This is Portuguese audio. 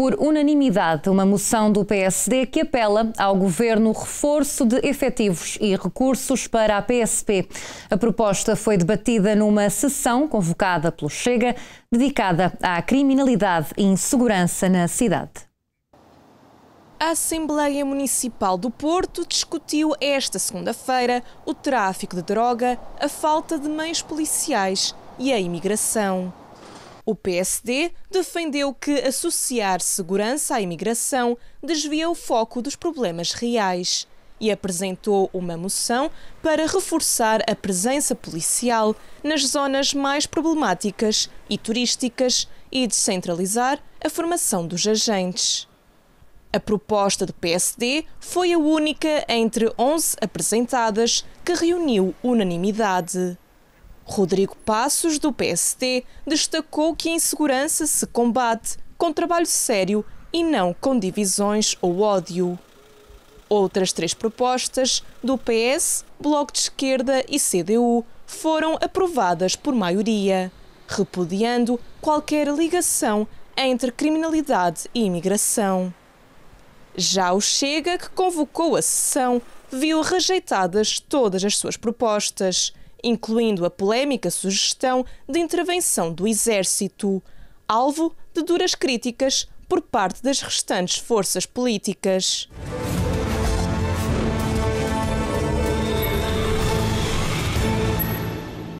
por unanimidade uma moção do PSD que apela ao governo reforço de efetivos e recursos para a PSP. A proposta foi debatida numa sessão convocada pelo Chega, dedicada à criminalidade e insegurança na cidade. A Assembleia Municipal do Porto discutiu esta segunda-feira o tráfico de droga, a falta de meios policiais e a imigração. O PSD defendeu que associar segurança à imigração desvia o foco dos problemas reais e apresentou uma moção para reforçar a presença policial nas zonas mais problemáticas e turísticas e descentralizar a formação dos agentes. A proposta do PSD foi a única entre 11 apresentadas que reuniu unanimidade. Rodrigo Passos, do PST, destacou que a insegurança se combate com trabalho sério e não com divisões ou ódio. Outras três propostas, do PS, Bloco de Esquerda e CDU, foram aprovadas por maioria, repudiando qualquer ligação entre criminalidade e imigração. Já o Chega, que convocou a sessão, viu rejeitadas todas as suas propostas, incluindo a polémica sugestão de intervenção do Exército, alvo de duras críticas por parte das restantes forças políticas.